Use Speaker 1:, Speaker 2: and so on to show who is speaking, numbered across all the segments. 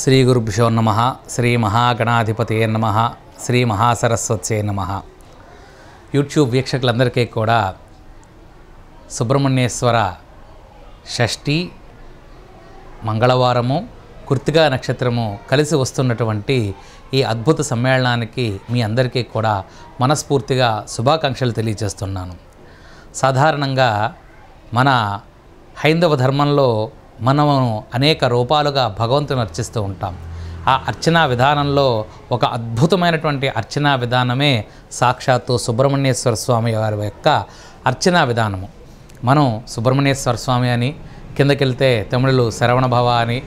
Speaker 1: శ్రీ గురుభ్యో నమ శ్రీ మహాగణాధిపతి నమ శ్రీ మహాసరస్వత్యే నమ యూట్యూబ్ వీక్షకులందరికీ కూడా సుబ్రహ్మణ్యేశ్వర షష్ఠి మంగళవారము కృతికా నక్షత్రము కలిసి వస్తున్నటువంటి ఈ అద్భుత సమ్మేళనానికి మీ అందరికీ కూడా మనస్ఫూర్తిగా శుభాకాంక్షలు తెలియజేస్తున్నాను సాధారణంగా మన హైందవ ధర్మంలో మనము అనేక రూపాలుగా భగవంతుని అర్చిస్తూ ఉంటాం ఆ అర్చనా విధానంలో ఒక అద్భుతమైనటువంటి అర్చనా విధానమే సాక్షాత్తు సుబ్రహ్మణ్యేశ్వర స్వామి వారి యొక్క అర్చనా విధానము మనం సుబ్రహ్మణ్యేశ్వర స్వామి అని కిందకెళ్తే తమిళులు శరవణభవ అని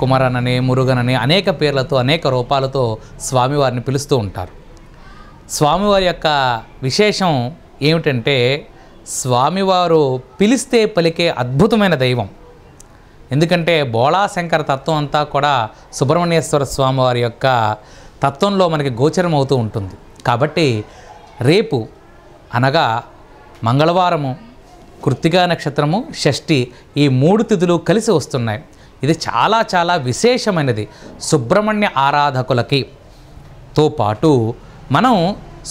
Speaker 1: కుమరనని మురుగనని అనేక పేర్లతో అనేక రూపాలతో స్వామివారిని పిలుస్తూ ఉంటారు స్వామివారి యొక్క విశేషం ఏమిటంటే స్వామివారు పిలిస్తే పలికే అద్భుతమైన దైవం ఎందుకంటే బోళాశంకర తత్వం అంతా కూడా సుబ్రహ్మణ్యేశ్వర స్వామి వారి యొక్క తత్వంలో మనకి గోచరం అవుతూ ఉంటుంది కాబట్టి రేపు అనగా మంగళవారము కృత్తికా నక్షత్రము షష్ఠి ఈ మూడు తిథులు కలిసి వస్తున్నాయి ఇది చాలా చాలా విశేషమైనది సుబ్రహ్మణ్య ఆరాధకులకి తో పాటు మనం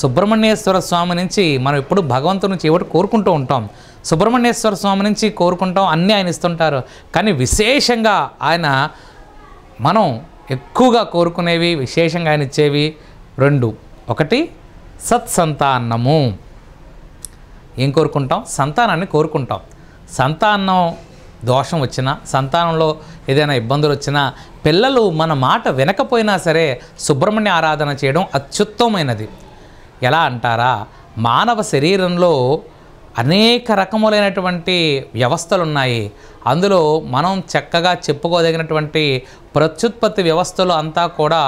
Speaker 1: సుబ్రహ్మణ్యేశ్వర స్వామి నుంచి మనం ఎప్పుడు భగవంతుని నుంచి ఎవరు కోరుకుంటూ ఉంటాం సుబ్రహ్మణ్యేశ్వర స్వామి నుంచి కోరుకుంటాం అన్నీ ఆయన ఇస్తుంటారు కానీ విశేషంగా ఆయన మనం ఎక్కువగా కోరుకునేవి విశేషంగా ఆయన ఇచ్చేవి రెండు ఒకటి సత్సంతాన్నము ఏం కోరుకుంటాం సంతానాన్ని కోరుకుంటాం సంతానం దోషం వచ్చినా సంతానంలో ఏదైనా ఇబ్బందులు వచ్చినా పిల్లలు మన మాట వినకపోయినా సరే సుబ్రహ్మణ్య ఆరాధన చేయడం అత్యుత్తమైనది ఎలా అంటారా మానవ శరీరంలో అనేక రకములైనటువంటి వ్యవస్థలు ఉన్నాయి అందులో మనం చక్కగా చెప్పుకోదగినటువంటి ప్రత్యుత్పత్తి వ్యవస్థలు అంతా కూడా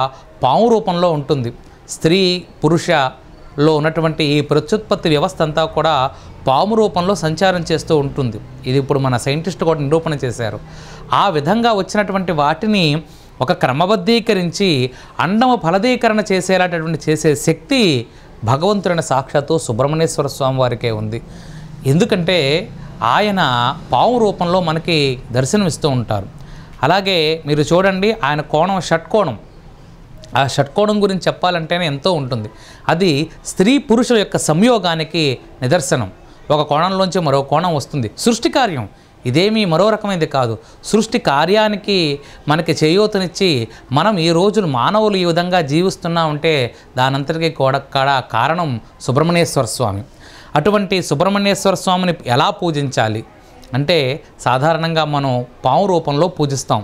Speaker 1: పాము రూపంలో ఉంటుంది స్త్రీ పురుషలో ఉన్నటువంటి ఈ ప్రత్యుత్పత్తి వ్యవస్థ అంతా కూడా పాము రూపంలో సంచారం చేస్తూ ఉంటుంది ఇది ఇప్పుడు మన సైంటిస్ట్ కూడా నిరూపణ చేశారు ఆ విధంగా వచ్చినటువంటి వాటిని ఒక క్రమబద్ధీకరించి అండము ఫలదీకరణ చేసేలాంటి చేసే శక్తి భగవంతుడైన సాక్షాత్తు సుబ్రహ్మణ్యేశ్వర స్వామి వారికే ఉంది ఎందుకంటే ఆయన పావు రూపంలో మనకి దర్శనమిస్తూ ఉంటారు అలాగే మీరు చూడండి ఆయన కోణం షట్కోణం ఆ షట్కోణం గురించి చెప్పాలంటేనే ఎంతో ఉంటుంది అది స్త్రీ పురుషుల యొక్క సంయోగానికి నిదర్శనం ఒక కోణంలోంచి మరో కోణం వస్తుంది సృష్టి కార్యం ఇదేమీ మరో రకమైనది కాదు సృష్టి కార్యానికి మనకి చేయూతనిచ్చి మనం ఈ రోజున మానవులు ఈ విధంగా జీవిస్తున్నామంటే దానంతటికీ కూడా కారణం సుబ్రహ్మణ్యేశ్వర స్వామి అటువంటి సుబ్రహ్మణ్యేశ్వర స్వామిని ఎలా పూజించాలి అంటే సాధారణంగా మనం పాము రూపంలో పూజిస్తాం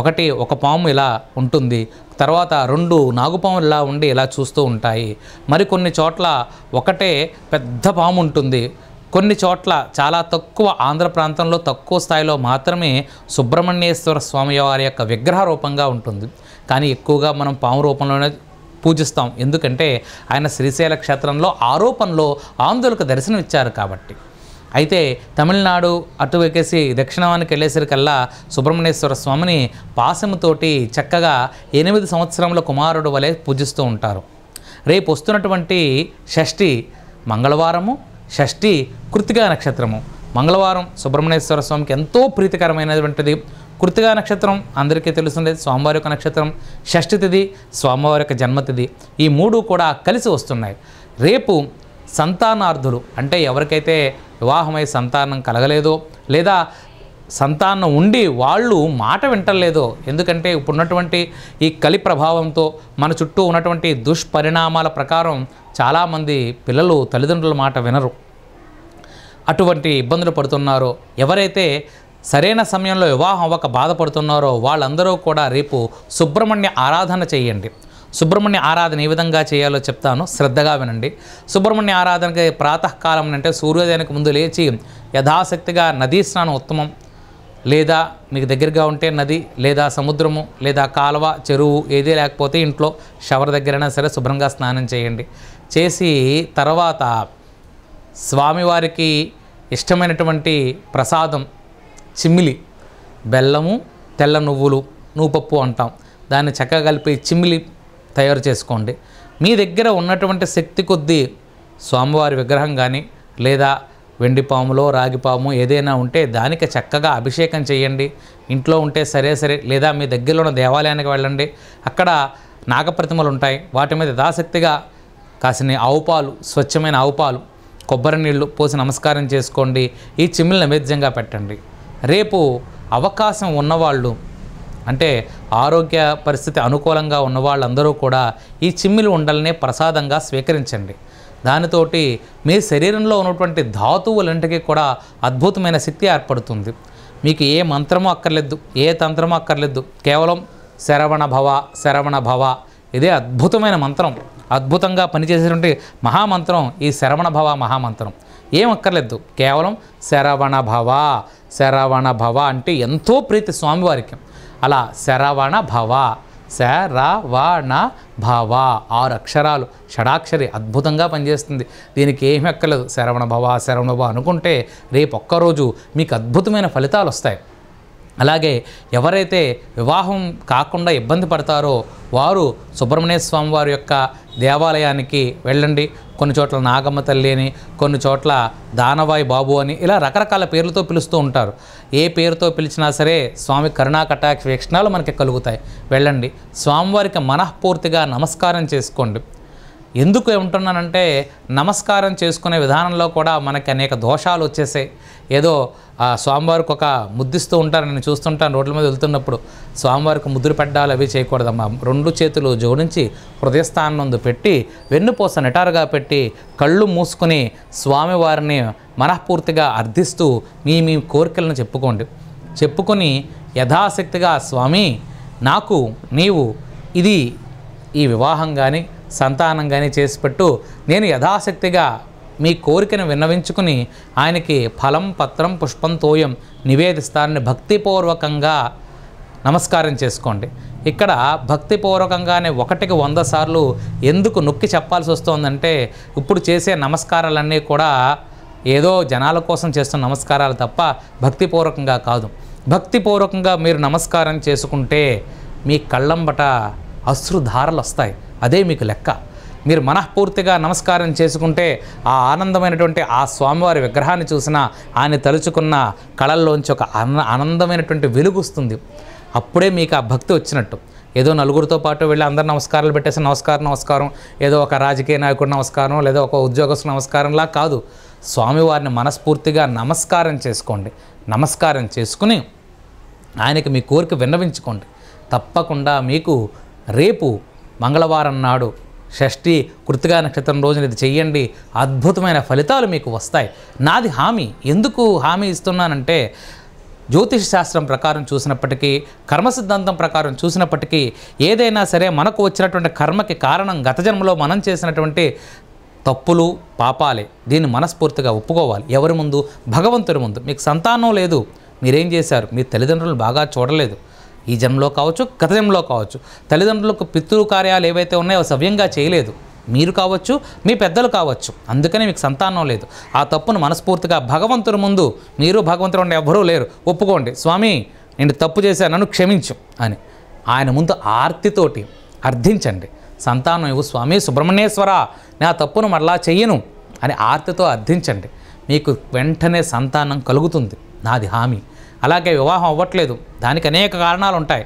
Speaker 1: ఒకటి ఒక పాము ఇలా ఉంటుంది తర్వాత రెండు నాగుపాములు ఇలా ఉండి ఇలా చూస్తూ ఉంటాయి మరికొన్ని చోట్ల ఒకటే పెద్ద పాము ఉంటుంది కొన్ని చోట్ల చాలా తక్కువ ఆంధ్ర ప్రాంతంలో తక్కువ స్థాయిలో మాత్రమే సుబ్రహ్మణ్యేశ్వర స్వామి వారి యొక్క విగ్రహ రూపంగా ఉంటుంది కానీ ఎక్కువగా మనం పాము రూపంలోనే పూజిస్తాం ఎందుకంటే ఆయన శ్రీశైల క్షేత్రంలో ఆరోపణలో ఆందోళనకు దర్శనం ఇచ్చారు కాబట్టి అయితే తమిళనాడు అటు అటువెక్కేసి దక్షిణానికి వెళ్ళేసరికల్లా సుబ్రహ్మణ్యేశ్వర స్వామిని పాశముతోటి చక్కగా ఎనిమిది సంవత్సరంలో కుమారుడు వలె పూజిస్తూ ఉంటారు రేపు వస్తున్నటువంటి షష్ఠి మంగళవారము షష్ఠి కృతిక నక్షత్రము మంగళవారం సుబ్రహ్మణ్యేశ్వర స్వామికి ఎంతో ప్రీతికరమైనటువంటిది కృతిగా నక్షత్రం అందరికీ తెలుసుండే స్వామివారి యొక్క నక్షత్రం షష్ఠి తిథి స్వామివారి యొక్క జన్మతిథి ఈ మూడు కూడా కలిసి వస్తున్నాయి రేపు సంతానార్థులు అంటే ఎవరికైతే వివాహమై సంతానం కలగలేదో లేదా సంతానం ఉండి వాళ్ళు మాట వింటలేదో ఎందుకంటే ఇప్పుడున్నటువంటి ఈ కలి ప్రభావంతో మన చుట్టూ ఉన్నటువంటి దుష్పరిణామాల ప్రకారం చాలామంది పిల్లలు తల్లిదండ్రుల మాట వినరు అటువంటి ఇబ్బందులు పడుతున్నారో ఎవరైతే సరైన సమయంలో వివాహం అవ్వక బాధపడుతున్నారో వాళ్ళందరూ కూడా రేపు సుబ్రహ్మణ్య ఆరాధన చేయండి సుబ్రహ్మణ్య ఆరాధన ఏ విధంగా చేయాలో చెప్తాను శ్రద్ధగా వినండి సుబ్రహ్మణ్య ఆరాధనకి ప్రాతకాలం అంటే సూర్యోదయానికి ముందు లేచి యథాశక్తిగా నదీ స్నానం ఉత్తమం లేదా మీకు దగ్గరగా ఉంటే నది లేదా సముద్రము లేదా కాలువ చెరువు ఏదీ లేకపోతే ఇంట్లో షవర్ దగ్గరైనా సరే శుభ్రంగా స్నానం చేయండి చేసి తర్వాత స్వామివారికి ఇష్టమైనటువంటి ప్రసాదం చిమ్మిలి బెల్లము తెల్ల నువ్వులు నువ్వుపప్పు అంటాం దాన్ని చక్కగా కలిపి చిమ్మిలి తయారు చేసుకోండి మీ దగ్గర ఉన్నటువంటి శక్తి కొద్దీ స్వామివారి విగ్రహం కానీ లేదా వెండి పాములో రాగిపాము ఏదైనా ఉంటే దానికి చక్కగా అభిషేకం చేయండి ఇంట్లో ఉంటే సరే సరే లేదా మీ దగ్గరలో ఉన్న దేవాలయానికి వెళ్ళండి అక్కడ నాగప్రతిమలు ఉంటాయి వాటి మీద యథాశక్తిగా కాసిన ఆవుపాలు స్వచ్ఛమైన ఆవుపాలు కొబ్బరి నీళ్లు పోసి నమస్కారం చేసుకోండి ఈ చిమ్మిల్ నైవేద్యంగా పెట్టండి రేపు అవకాశం ఉన్నవాళ్ళు అంటే ఆరోగ్య పరిస్థితి అనుకూలంగా ఉన్న వాళ్ళందరూ కూడా ఈ చిమ్మిలి ఉండల్ని ప్రసాదంగా స్వీకరించండి దానితోటి మీ శరీరంలో ఉన్నటువంటి ధాతువులంటికి కూడా అద్భుతమైన శక్తి ఏర్పడుతుంది మీకు ఏ మంత్రమో అక్కర్లేదు ఏ తంత్రమో అక్కర్లేదు కేవలం శరవణ భవ శరవణ భవ ఇదే అద్భుతమైన మంత్రం అద్భుతంగా పనిచేసేటువంటి మహామంత్రం ఈ శరవణ భవ మహామంత్రం ఏం అక్కర్లేదు కేవలం శరవణ భవ శరవణ భవ అంటే ఎంతో ప్రీతి స్వామివారికి అలా శరవణ భవ శరవణ భవ ఆరు అక్షరాలు షడాక్షరి అద్భుతంగా పనిచేస్తుంది దీనికి ఏమి ఎక్కలేదు శరవణ భవ శరవణ భవ అనుకుంటే రేపు ఒక్కరోజు మీకు అద్భుతమైన ఫలితాలు వస్తాయి అలాగే ఎవరైతే వివాహం కాకుండా ఇబ్బంది పడతారో వారు సుబ్రహ్మణ్య స్వామి వారి యొక్క దేవాలయానికి వెళ్ళండి కొన్ని చోట్ల నాగమ్మ తల్లి అని కొన్ని చోట్ల దానవాయి బాబు అని ఇలా రకరకాల పేర్లతో పిలుస్తూ ఉంటారు ఏ పేరుతో పిలిచినా సరే స్వామి కరుణా కటాక్ష వీక్షణాలు మనకి కలుగుతాయి వెళ్ళండి స్వామివారికి మనఃపూర్తిగా నమస్కారం చేసుకోండి ఎందుకు ఏమంటున్నానంటే నమస్కారం చేసుకునే విధానంలో కూడా మనకి అనేక దోషాలు వచ్చేసాయి ఏదో స్వామివారికి ఒక ముద్దిస్తూ ఉంటారు నేను చూస్తుంటాను రోడ్ల మీద వెళ్తున్నప్పుడు స్వామివారికి ముద్దులు పెట్టాలి అవి చేయకూడదమ్మా రెండు చేతులు జోడించి హృదయస్థానం పెట్టి వెన్నుపోస నిటారుగా పెట్టి కళ్ళు మూసుకుని స్వామివారిని మనఃపూర్తిగా అర్థిస్తూ మీ మీ కోరికలను చెప్పుకోండి చెప్పుకొని యథాశక్తిగా స్వామి నాకు నీవు ఇది ఈ వివాహం కానీ సంతానం కానీ చేసి పెట్టు నేను యథాశక్తిగా మీ కోరికను విన్నవించుకుని ఆయనకి ఫలం పత్రం పుష్పం తోయం నివేదిస్తానని భక్తిపూర్వకంగా నమస్కారం చేసుకోండి ఇక్కడ భక్తిపూర్వకంగానే ఒకటికి వంద సార్లు ఎందుకు నొక్కి చెప్పాల్సి వస్తుందంటే ఇప్పుడు చేసే నమస్కారాలన్నీ కూడా ఏదో జనాల కోసం చేస్తున్న నమస్కారాలు తప్ప భక్తిపూర్వకంగా కాదు భక్తిపూర్వకంగా మీరు నమస్కారం చేసుకుంటే మీ కళ్ళంబట అశ్రుధారలు వస్తాయి అదే మీకు లెక్క మీరు మనఃపూర్తిగా నమస్కారం చేసుకుంటే ఆ ఆనందమైనటువంటి ఆ స్వామివారి విగ్రహాన్ని చూసిన ఆయన తలుచుకున్న కళల్లోంచి ఒక ఆనందమైనటువంటి వెలుగుస్తుంది అప్పుడే మీకు ఆ భక్తి వచ్చినట్టు ఏదో నలుగురితో పాటు వెళ్ళి అందరు నమస్కారాలు పెట్టేసి నమస్కారం నమస్కారం ఏదో ఒక రాజకీయ నాయకుడు నమస్కారం లేదా ఒక ఉద్యోగస్తు నమస్కారంలా కాదు స్వామివారిని మనస్ఫూర్తిగా నమస్కారం చేసుకోండి నమస్కారం చేసుకుని ఆయనకి మీ కోరిక విన్నవించుకోండి తప్పకుండా మీకు రేపు మంగళవారం నాడు షష్ఠి కృతిగా నక్షత్రం రోజున ఇది చెయ్యండి అద్భుతమైన ఫలితాలు మీకు వస్తాయి నాది హామీ ఎందుకు హామీ ఇస్తున్నానంటే జ్యోతిష శాస్త్రం ప్రకారం చూసినప్పటికీ కర్మ సిద్ధాంతం ప్రకారం చూసినప్పటికీ ఏదైనా సరే మనకు వచ్చినటువంటి కర్మకి కారణం గత జన్మలో మనం చేసినటువంటి తప్పులు పాపాలే దీన్ని మనస్ఫూర్తిగా ఒప్పుకోవాలి ఎవరి ముందు భగవంతుడి ముందు మీకు సంతానం లేదు మీరేం చేశారు మీ తల్లిదండ్రులు బాగా చూడలేదు ఈ జన్మలో కావచ్చు గత జన్మలో కావచ్చు తల్లిదండ్రులకు పితృ కార్యాలు ఏవైతే ఉన్నాయో సవ్యంగా చేయలేదు మీరు కావచ్చు మీ పెద్దలు కావచ్చు అందుకనే మీకు సంతానం లేదు ఆ తప్పును మనస్ఫూర్తిగా భగవంతుని ముందు మీరు భగవంతుడు ఉండే ఎవ్వరూ లేరు ఒప్పుకోండి స్వామి నేను తప్పు చేశాను నన్ను క్షమించు అని ఆయన ముందు ఆర్తితోటి అర్థించండి సంతానం ఇవ్వు స్వామి సుబ్రహ్మణ్యేశ్వర నా తప్పును మరలా చెయ్యను అని ఆర్తితో అర్థించండి మీకు వెంటనే సంతానం కలుగుతుంది నాది హామీ అలాగే వివాహం అవ్వట్లేదు దానికి అనేక కారణాలు ఉంటాయి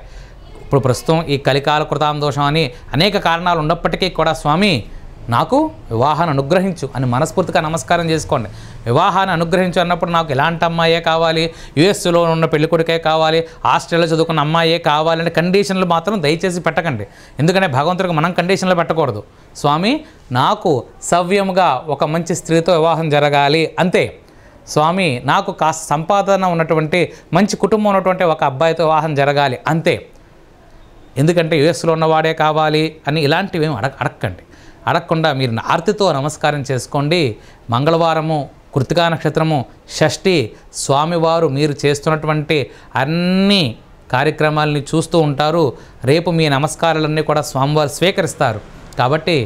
Speaker 1: ఇప్పుడు ప్రస్తుతం ఈ కలికాల కృతాం దోషం అని అనేక కారణాలు ఉన్నప్పటికీ కూడా స్వామి నాకు వివాహాన్ని అనుగ్రహించు అని మనస్ఫూర్తిగా నమస్కారం చేసుకోండి వివాహాన్ని అనుగ్రహించు అన్నప్పుడు నాకు ఎలాంటి అమ్మాయే కావాలి యుఎస్లో ఉన్న పెళ్ళికొడుకే కావాలి ఆస్ట్రేలియా చదువుకున్న అమ్మాయే కావాలని కండిషన్లు మాత్రం దయచేసి పెట్టకండి ఎందుకంటే భగవంతుడికి మనం కండిషన్లు పెట్టకూడదు స్వామి నాకు సవ్యంగా ఒక మంచి స్త్రీతో వివాహం జరగాలి అంతే స్వామి నాకు కాస్త సంపాదన ఉన్నటువంటి మంచి కుటుంబం ఉన్నటువంటి ఒక అబ్బాయితో వివాహం జరగాలి అంతే ఎందుకంటే యుఎస్లో ఉన్నవాడే కావాలి అని ఇలాంటివి ఏమి అడగ అడగండి అడగకుండా మీరు ఆర్తితో నమస్కారం చేసుకోండి మంగళవారము కృతికా నక్షత్రము షష్ఠి స్వామివారు మీరు చేస్తున్నటువంటి అన్ని కార్యక్రమాలని చూస్తూ ఉంటారు రేపు మీ నమస్కారాలన్నీ కూడా స్వామివారు స్వీకరిస్తారు కాబట్టి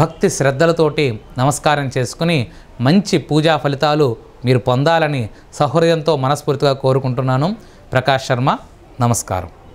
Speaker 1: భక్తి శ్రద్ధలతోటి నమస్కారం చేసుకుని మంచి పూజా ఫలితాలు మీరు పొందాలని సహృదయంతో మనస్ఫూర్తిగా కోరుకుంటున్నాను ప్రకాష్ శర్మ నమస్కారం